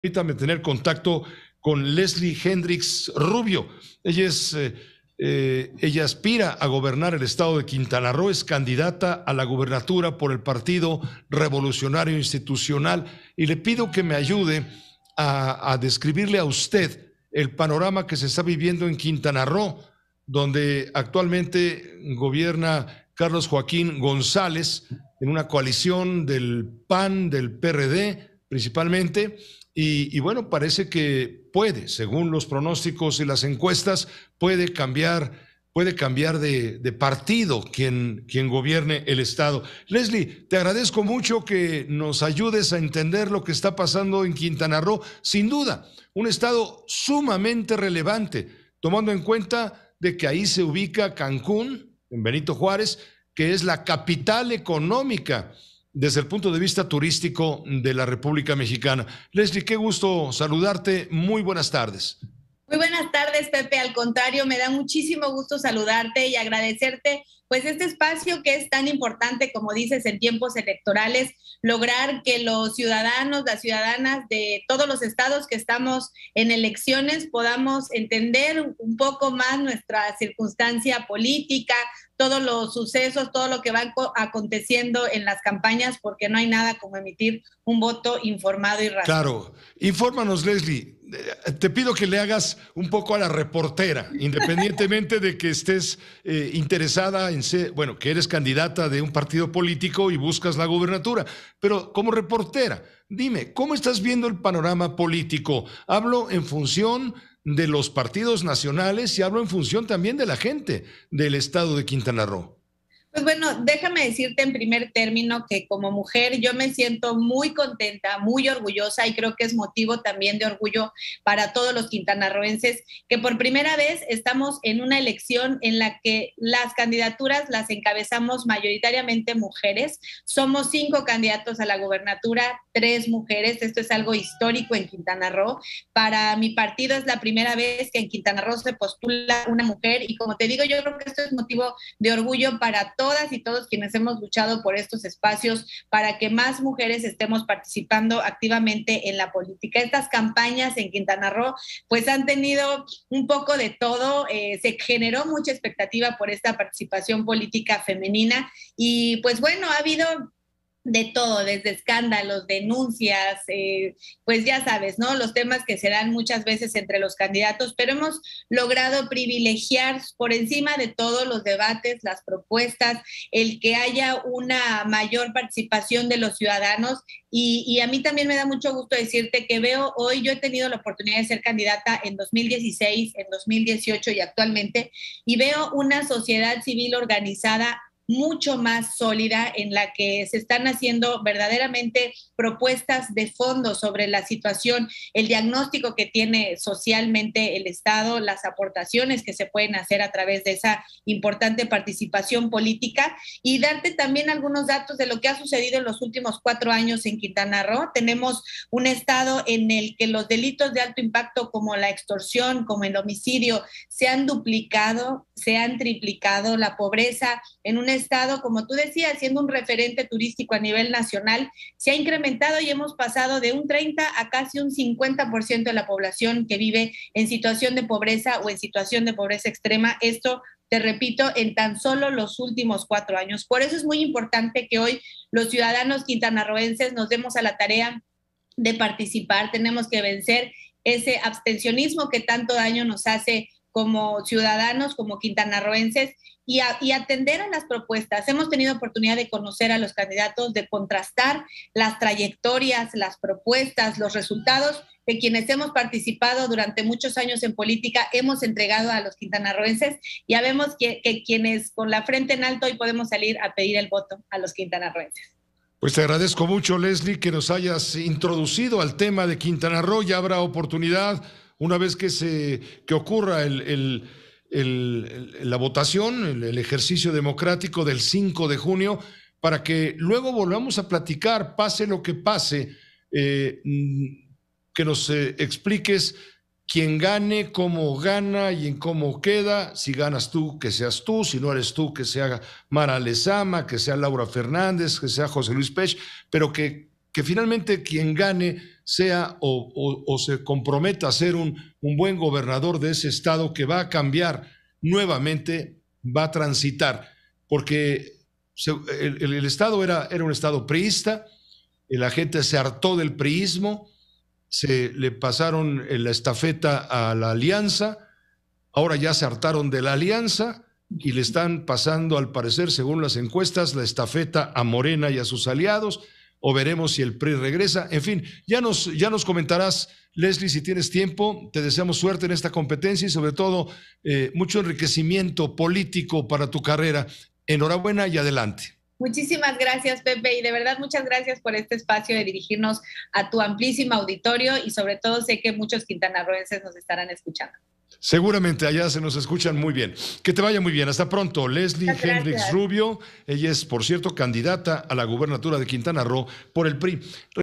permítame tener contacto con Leslie Hendrix Rubio. Ella es, eh, eh, ella aspira a gobernar el estado de Quintana Roo, es candidata a la gubernatura por el Partido Revolucionario Institucional y le pido que me ayude a describirle a usted el panorama que se está viviendo en Quintana Roo, donde actualmente gobierna Carlos Joaquín González en una coalición del PAN, del PRD principalmente, y, bueno, parece que puede, según los pronósticos y las encuestas, puede cambiar, puede cambiar de, partido quien, quien gobierne el Estado. Leslie, te agradezco mucho que nos ayudes a entender lo que está pasando en Quintana Roo. Sin duda, un Estado sumamente relevante, tomando en cuenta de que ahí se ubica Cancún, en Benito Juárez, que es la capital económica desde el punto de vista turístico de la República Mexicana. Leslie, qué gusto saludarte. Muy buenas tardes. Muy buenas tardes, Pepe. Al contrario, me da muchísimo gusto saludarte y agradecerte, pues, este espacio que es tan importante, como dices, en tiempos electorales, lograr que los ciudadanos, las ciudadanas de todos los estados que estamos en elecciones podamos entender un poco más nuestra circunstancia política, todos los sucesos, todo lo que va aconteciendo en las campañas, porque no hay nada como emitir un voto informado y racional. Claro. Infórmanos, Leslie te pido que le hagas un poco a la reportera, independientemente de que estés eh, interesada en ser, bueno, que eres candidata de un partido político y buscas la gubernatura, pero como reportera, dime, ¿cómo estás viendo el panorama político? Hablo en función de los partidos nacionales y hablo en función también de la gente del estado de Quintana Roo. Pues bueno, déjame decirte en primer término que como mujer yo me siento muy contenta, muy orgullosa y creo que es motivo también de orgullo para todos los quintanarroenses que por primera vez estamos en una elección en la que las candidaturas las encabezamos mayoritariamente mujeres. Somos cinco candidatos a la gubernatura, tres mujeres. Esto es algo histórico en Quintana Roo. Para mi partido es la primera vez que en Quintana Roo se postula una mujer y como te digo, yo creo que esto es motivo de orgullo para todos todas y todos quienes hemos luchado por estos espacios para que más mujeres estemos participando activamente en la política. Estas campañas en Quintana Roo pues han tenido un poco de todo, eh, se generó mucha expectativa por esta participación política femenina y pues bueno, ha habido de todo, desde escándalos, denuncias, eh, pues ya sabes, ¿no? Los temas que se dan muchas veces entre los candidatos, pero hemos logrado privilegiar por encima de todos los debates, las propuestas, el que haya una mayor participación de los ciudadanos. y a mí también me da mucho gusto decirte que veo hoy, yo he tenido la oportunidad de ser candidata en 2016, en 2018 y actualmente, y veo una sociedad civil organizada mucho más sólida en la que se están haciendo verdaderamente propuestas de fondo sobre la situación, el diagnóstico que tiene socialmente el Estado, las aportaciones que se pueden hacer a través de esa importante participación política y darte también algunos datos de lo que ha sucedido en los últimos cuatro años en Quintana Roo. Tenemos un Estado en el que los delitos de alto impacto como la extorsión, como el homicidio, se han duplicado, se han triplicado, la pobreza en un estado, como tú decías, siendo un referente turístico a nivel nacional, se ha incrementado y hemos pasado de un 30 a casi un 50% de la población que vive en situación de pobreza o en situación de pobreza extrema. Esto te repito, en tan solo los últimos cuatro años. Por eso es muy importante que hoy los ciudadanos quintanarroenses nos demos a la tarea de participar. Tenemos que vencer ese abstencionismo que tanto daño nos hace como ciudadanos, como quintanarroenses, y, atender a las propuestas. Hemos tenido oportunidad de conocer a los candidatos, de contrastar las trayectorias, las propuestas, los resultados de quienes hemos participado durante muchos años en política, hemos entregado a los quintanarroenses. Ya vemos que, quienes con la frente en alto hoy podemos salir a pedir el voto a los quintanarroenses. Pues te agradezco mucho, Leslie, que nos hayas introducido al tema de Quintana Roo. Ya habrá oportunidad, una vez que se ocurra el la votación, el, ejercicio democrático del 5 de junio, para que luego volvamos a platicar, pase lo que pase, eh, mm, que nos eh, expliques quién gane, cómo gana y en cómo queda, si ganas tú, que seas tú, si no eres tú, que sea Mara Lezama, que sea Laura Fernández, que sea José Luis Pech, pero que que finalmente quien gane sea o, se comprometa a ser un, buen gobernador de ese estado que va a cambiar nuevamente, va a transitar, porque el, Estado era, era, un Estado priista, la gente se hartó del priismo, se le pasaron eh, la estafeta a la alianza, ahora ya se hartaron de la alianza y le están pasando, al parecer, según las encuestas, la estafeta a Morena y a sus aliados o veremos si el PRI regresa. En fin, ya nos, ya nos comentarás, Leslie, si tienes tiempo. Te deseamos suerte en esta competencia y sobre todo eh, mucho enriquecimiento político para tu carrera. Enhorabuena y adelante. Muchísimas gracias, Pepe, y de verdad muchas gracias por este espacio de dirigirnos a tu amplísimo auditorio y sobre todo sé que muchos quintanarroenses nos estarán escuchando. Seguramente allá se nos escuchan muy bien. Que te vaya muy bien. Hasta pronto. Leslie Hendrix Rubio. Ella es, por cierto, candidata a la gubernatura de Quintana Roo por el PRI.